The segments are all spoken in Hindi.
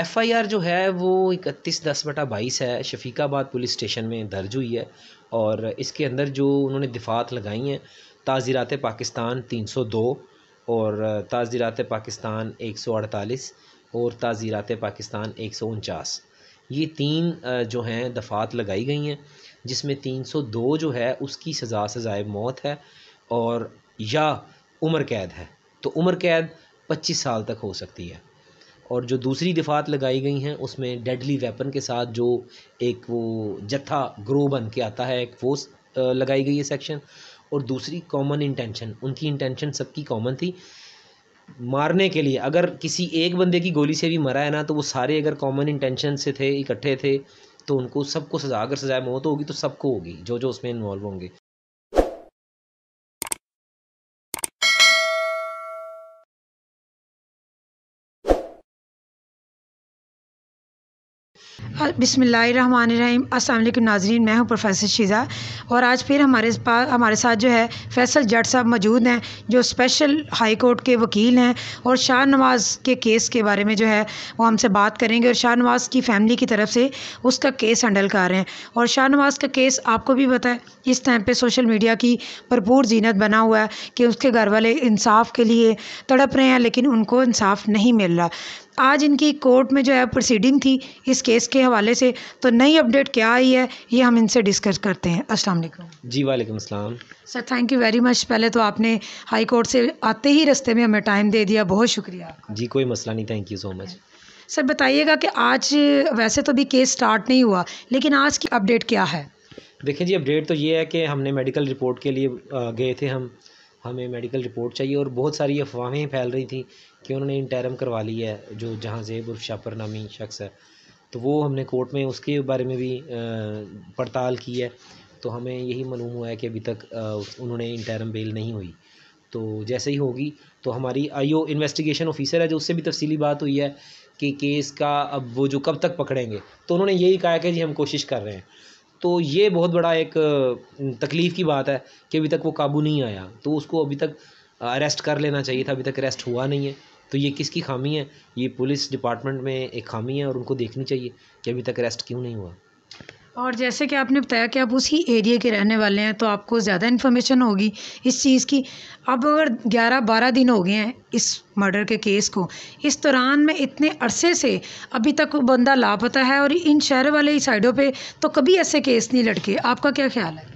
एफ़ आई आर जो है वो इकतीस दस बटा बाईस है शफीकाबाद पुलिस स्टेशन में दर्ज हुई है और इसके अंदर जो उन्होंने दिफात लगाई हैं ताज़ीरात पाकिस्तान तीन सौ दो और ताज़ीरात पाकिस्तान एक सौ अड़तालीस और ताज़ीरात पाकिस्तान एक सौ उनचास ये तीन जो हैं दफात लगाई गई हैं जिसमें तीन सौ दो जो है उसकी सज़ा सज़ाए मौत है और या उम्र कैद है तो उम्र कैद पच्चीस साल तक हो सकती है और जो दूसरी दफात लगाई गई हैं उसमें डेडली वेपन के साथ जो एक वो जत्था ग्रो बन के आता है एक वो लगाई गई है सेक्शन और दूसरी कॉमन इंटेंशन उनकी इंटेंशन सबकी कॉमन थी मारने के लिए अगर किसी एक बंदे की गोली से भी मरा है ना तो वो सारे अगर कॉमन इंटेंशन से थे इकट्ठे थे तो उनको सबको सजा अगर सजाए मौत तो होगी तो सबको होगी जो जो उसमें इन्वॉल्व होंगे बिसमीम अल्लाम नाजरीन मैं हूं प्रोफेसर शीज़ा और आज फिर हमारे पास हमारे साथ जो है फैसल जट साहब मौजूद हैं जो स्पेशल हाई कोर्ट के वकील हैं और शाह नवाज़ के केस के बारे में जो है वो हमसे बात करेंगे और शाह नवाज़ की फैमिली की तरफ से उसका केस हैंडल कर रहे हैं और शाह नवाज़ का केस आपको भी पता है इस टाइम पर सोशल मीडिया की भरपूर जीनत बना हुआ है कि उसके घर वाले इंसाफ के लिए तड़प रहे हैं लेकिन उनको इंसाफ नहीं मिल रहा आज इनकी कोर्ट में जो है प्रोसीडिंग थी इस केस के हवाले से तो नई अपडेट क्या आई है ये हम इनसे डिस्कस करते हैं अस्सलाम वालेकुम जी वालेकुम अस्सलाम sir thank you very much पहले तो आपने हाई कोर्ट से आते ही रस्ते में हमें टाइम दे दिया बहुत शुक्रिया जी कोई मसला नहीं thank you so much sir बताइएगा कि आज वैसे तो भी केस स्टार्ट नहीं हुआ लेकिन आज की अपडेट क्या है देखिए जी अपडेट तो ये है कि हमने मेडिकल रिपोर्ट के लिए गए थे हम हमें मेडिकल रिपोर्ट चाहिए और बहुत सारी अफवाहें फैल रही थी कि उन्होंने इंटरम करवा ली है जो जहाँ जेब उर्फ शापर नामी शख्स है तो वो हमने कोर्ट में उसके बारे में भी पड़ताल की है तो हमें यही मालूम हुआ है कि अभी तक उन्होंने इंटरम बेल नहीं हुई तो जैसे ही होगी तो हमारी आईओ इन्वेस्टिगेशन ऑफिसर है जो उससे भी तफसीली बात हुई है कि केस का अब वो जो कब तक पकड़ेंगे तो उन्होंने यही कहा कि जी हम कोशिश कर रहे हैं तो ये बहुत बड़ा एक तकलीफ़ की बात है कि अभी तक वो काबू नहीं आया तो उसको अभी तक अरेस्ट कर लेना चाहिए था अभी तक अरेस्ट हुआ नहीं है तो ये किसकी खामी है ये पुलिस डिपार्टमेंट में एक खामी है और उनको देखनी चाहिए कि अभी तक अरेस्ट क्यों नहीं हुआ और जैसे कि आपने बताया कि आप उसी एरिए के रहने वाले हैं तो आपको ज़्यादा इन्फॉर्मेशन होगी इस चीज़ की अब अगर ग्यारह बारह दिन हो गए हैं इस मर्डर के केस को इस दौरान में इतने अरसे से अभी तक बंदा लापता है और इन शहर वाले ही साइडों पे तो कभी ऐसे केस नहीं लटके आपका क्या ख्याल है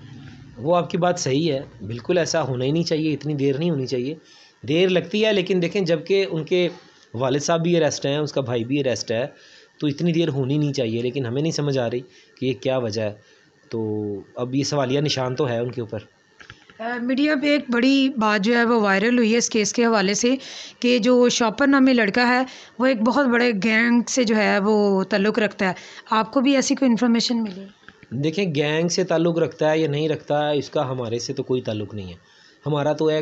वो आपकी बात सही है बिल्कुल ऐसा होना ही नहीं चाहिए इतनी देर नहीं होनी चाहिए देर लगती है लेकिन देखें जबकि उनके वालद साहब भी अरेस्ट हैं उसका भाई भी अरेस्ट है तो इतनी देर होनी नहीं चाहिए लेकिन हमें नहीं समझ आ रही कि ये क्या वजह है तो अब ये सवालिया निशान तो है उनके ऊपर मीडिया पे एक बड़ी बात जो है वो वायरल हुई है इस केस के हवाले से कि जो शॉपर नामी लड़का है वो एक बहुत बड़े गैंग से जो है वो तल्लुक़ रखता है आपको भी ऐसी कोई इन्फॉर्मेशन मिली देखें गैंग से ताल्लुक़ रखता है या नहीं रखता है इसका हमारे से तो कोई ताल्लुक़ नहीं है हमारा तो है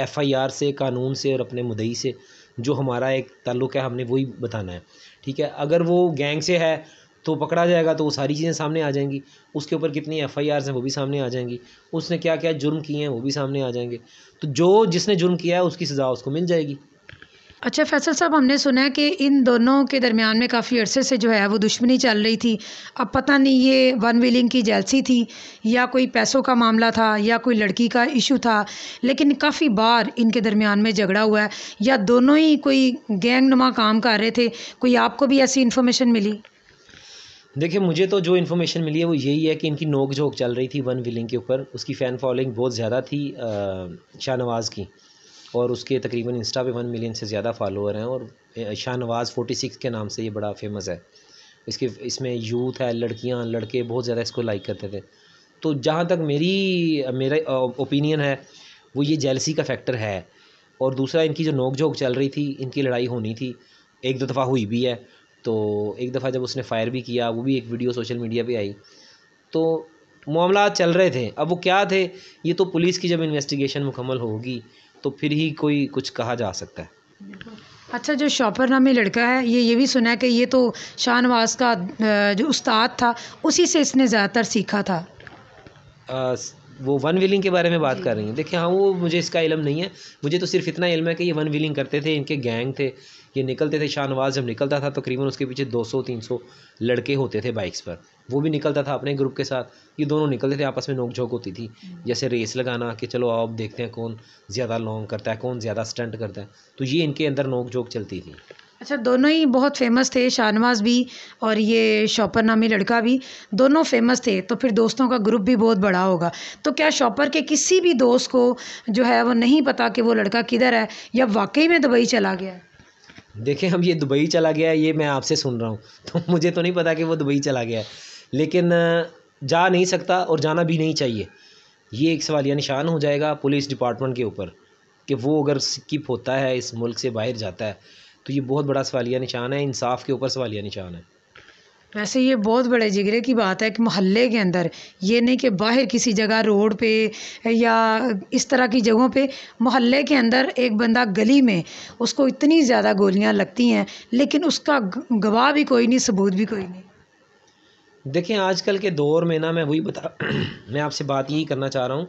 एफ़ आई आर से कानून से और अपने मुदई से जो हमारा एक ताल्लुक़ है हमने वही बताना है ठीक है अगर वो गैंग से है तो पकड़ा जाएगा तो वो सारी चीज़ें सामने आ जाएंगी उसके ऊपर कितनी एफ़ आई हैं वो भी सामने आ जाएंगी उसने क्या क्या जुर्म किए हैं वो भी सामने आ जाएंगे तो जो जिसने जुर्म किया है उसकी सज़ा उसको मिल जाएगी अच्छा फैसल साहब हमने सुना है कि इन दोनों के दरमियान में काफ़ी अरसे से जो है वो दुश्मनी चल रही थी अब पता नहीं ये वन व्हीलिंग की जेलसी थी या कोई पैसों का मामला था या कोई लड़की का इशू था लेकिन काफ़ी बार इनके दरमियान में झगड़ा हुआ है या दोनों ही कोई गैंग नुमा काम कर रहे थे कोई आपको भी ऐसी इन्फॉर्मेशन मिली देखिए मुझे तो जो इन्फॉर्मेशन मिली है वो यही है कि इनकी नोक झोंक चल रही थी वन व्हीलिंग के ऊपर उसकी फ़ैन फॉलोइंग बहुत ज़्यादा थी शाहनवाज़ की और उसके तकरीबन इंस्टा पे वन मिलियन से ज़्यादा फॉलोअर हैं और शाहनवाज़ फोटी सिक्स के नाम से ये बड़ा फेमस है इसके इसमें यूथ है लड़कियाँ लड़के बहुत ज़्यादा इसको लाइक करते थे तो जहाँ तक मेरी मेरा ओपिनियन है वो ये जेलसी का फैक्टर है और दूसरा इनकी जो नोक झोंक चल रही थी इनकी लड़ाई होनी थी एक दो दफ़ा हुई भी है तो एक दफ़ा जब उसने फायर भी किया वो भी एक वीडियो सोशल मीडिया पे आई तो मामला चल रहे थे अब वो क्या थे ये तो पुलिस की जब इन्वेस्टिगेशन मुकम्मल होगी तो फिर ही कोई कुछ कहा जा सकता है अच्छा जो शॉपर नामी लड़का है ये ये भी सुना है कि ये तो शाहनवाज का जो उस्ताद था उसी से इसने ज़्यादातर सीखा था आ, वो वन व्हीलिंग के बारे में बात कर रही हैं देखिए हाँ वो मुझे इसका इलम नहीं है मुझे तो सिर्फ इतना इलम है कि ये वन व्हीलिंग करते थे इनके गैंग थे ये निकलते थे शाहनवाज जब निकलता था तकरीबन तो उसके पीछे 200-300 लड़के होते थे बाइक्स पर वो भी निकलता था अपने ग्रुप के साथ ये दोनों निकलते थे आपस में नोकझोंक होती थी हम्म। जैसे रेस लगाना कि चलो आप देखते हैं कौन ज़्यादा लॉन्ग करता है कौन ज़्यादा स्टंट करता है तो ये इनके अंदर नोकझोंक चलती थी अच्छा दोनों ही बहुत फ़ेमस थे शाहनवाज़ भी और ये शॉपर नामी लड़का भी दोनों फ़ेमस थे तो फिर दोस्तों का ग्रुप भी बहुत बड़ा होगा तो क्या शॉपर के किसी भी दोस्त को जो है वो नहीं पता कि वो लड़का किधर है या वाकई में दुबई चला गया है देखिए हम ये दुबई चला गया है ये मैं आपसे सुन रहा हूँ तो मुझे तो नहीं पता कि वो दुबई चला गया है लेकिन जा नहीं सकता और जाना भी नहीं चाहिए ये एक सवाल या निशान हो जाएगा पुलिस डिपार्टमेंट के ऊपर कि वो अगर स्किप होता है इस मुल्क से बाहर जाता है तो ये बहुत बड़ा सवालिया निशान है इंसाफ के ऊपर सवालिया निशान है वैसे ये बहुत बड़े जिगरे की बात है कि मोहल्ले के अंदर ये नहीं कि बाहर किसी जगह रोड पे या इस तरह की जगहों पे मोहल्ले के अंदर एक बंदा गली में उसको इतनी ज़्यादा गोलियां लगती हैं लेकिन उसका गवाह भी कोई नहीं सबूत भी कोई नहीं देखें आजकल के दौर में ना मैं वही बता मैं आपसे बात यही करना चाह रहा हूँ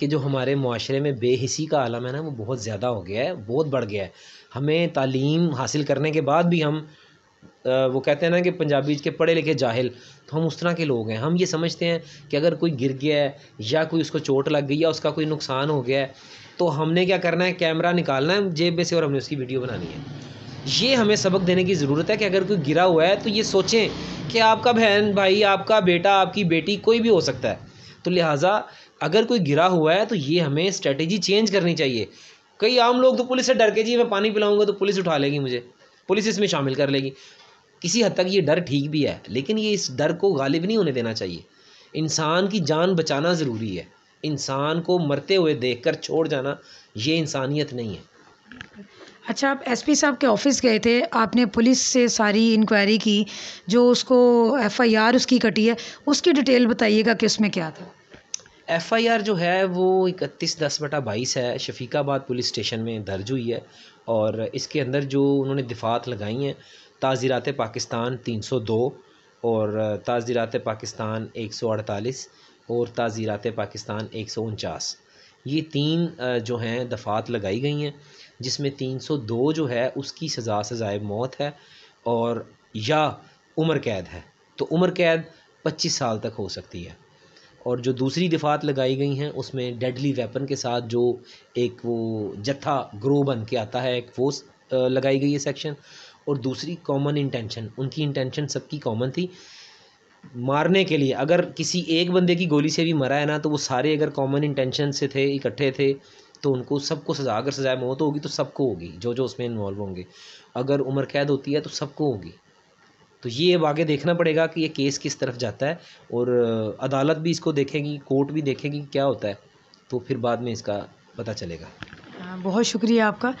कि जो हमारे माशरे में बेहिसी का आलम है ना वो बहुत ज़्यादा हो गया है बहुत बढ़ गया है हमें तालीम हासिल करने के बाद भी हम वो कहते हैं ना कि पंजाबी के पढ़े लिखे जाहिल तो हम उस तरह के लोग हैं हम ये समझते हैं कि अगर कोई गिर गया है या कोई उसको चोट लग गई या उसका कोई नुकसान हो गया है तो हमने क्या करना है कैमरा निकालना है जेब में से और हमने उसकी वीडियो बनानी है ये हमें सबक देने की ज़रूरत है कि अगर कोई गिरा हुआ है तो ये सोचें कि आपका बहन भाई आपका बेटा आपकी बेटी कोई भी हो सकता है तो लिहाजा अगर कोई गिरा हुआ है तो ये हमें स्ट्रेटेजी चेंज करनी चाहिए कई आम लोग तो पुलिस से डर के जी मैं पानी पिलाऊंगा तो पुलिस उठा लेगी मुझे पुलिस इसमें शामिल कर लेगी किसी हद तक ये डर ठीक भी है लेकिन ये इस डर को गालिब नहीं होने देना चाहिए इंसान की जान बचाना ज़रूरी है इंसान को मरते हुए देख छोड़ जाना ये इंसानियत नहीं है अच्छा आप एसपी साहब के ऑफ़िस गए थे आपने पुलिस से सारी इंक्वायरी की जो उसको एफआईआर उसकी कटी है उसकी डिटेल बताइएगा कि उसमें क्या था एफआईआर जो है वो इकतीस दस बटा बाईस है शफीकाबाद पुलिस स्टेशन में दर्ज हुई है और इसके अंदर जो उन्होंने दिफात लगाई हैं ताज़ीरात पाकिस्तान तीन सौ दो और ताज़ीरात पाकिस्तान एक सौ अड़तालीस और ताज़ीरात पाकिस्तान एक सौ उनचास ये तीन जो हैं दफात लगाई गई हैं जिसमें तीन सौ दो जो है उसकी सज़ा सज़ाए मौत है और या उम्र कैद है तो उम्र कैद पच्चीस साल तक हो सकती है और जो दूसरी दफ़ात लगाई गई हैं उसमें डेडली वेपन के साथ जो एक वो जत्था ग्रो बन के आता है एक वो लगाई गई है सेक्शन और दूसरी कॉमन इंटेंशन उनकी इंटेंशन सबकी कॉमन थी मारने के लिए अगर किसी एक बंदे की गोली से भी मरा है ना तो वो सारे अगर कॉमन इंटेंशन से थे इकट्ठे थे तो उनको सबको सजा अगर सजाए मौत तो होगी तो सबको होगी जो जो उसमें इन्वॉल्व होंगे अगर उम्र कैद होती है तो सबको होगी तो ये अब आगे देखना पड़ेगा कि ये केस किस तरफ जाता है और अदालत भी इसको देखेगी कोर्ट भी देखेगी क्या होता है तो फिर बाद में इसका पता चलेगा बहुत शुक्रिया आपका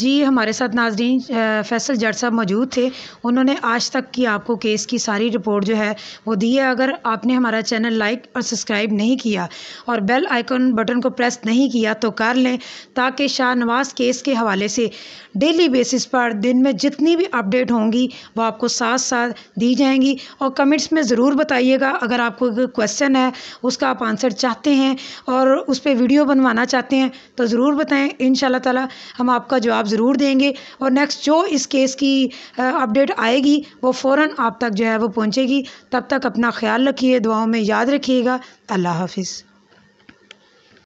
जी हमारे साथ नाजरीन फैसल जट साहब मौजूद थे उन्होंने आज तक की आपको केस की सारी रिपोर्ट जो है वो दी है अगर आपने हमारा चैनल लाइक और सब्सक्राइब नहीं किया और बेल आइकन बटन को प्रेस नहीं किया तो कर लें ताकि शाहनवाज केस के हवाले से डेली बेसिस पर दिन में जितनी भी अपडेट होंगी वो आपको साथ साथ दी जाएंगी और कमेंट्स में ज़रूर बताइएगा अगर आपको क्वेश्चन है उसका आप आंसर चाहते हैं और उस पर वीडियो बनवाना चाहते हैं तो ज़रूर बताएँ इन ताला हम आपका जवाब ज़रूर देंगे और नेक्स्ट जो इस केस की अपडेट आएगी वो फ़ौर आप तक जो है वो पहुँचेगी तब तक अपना ख्याल रखिए दुआओं में याद रखिएगा अल्लाह हाफिज़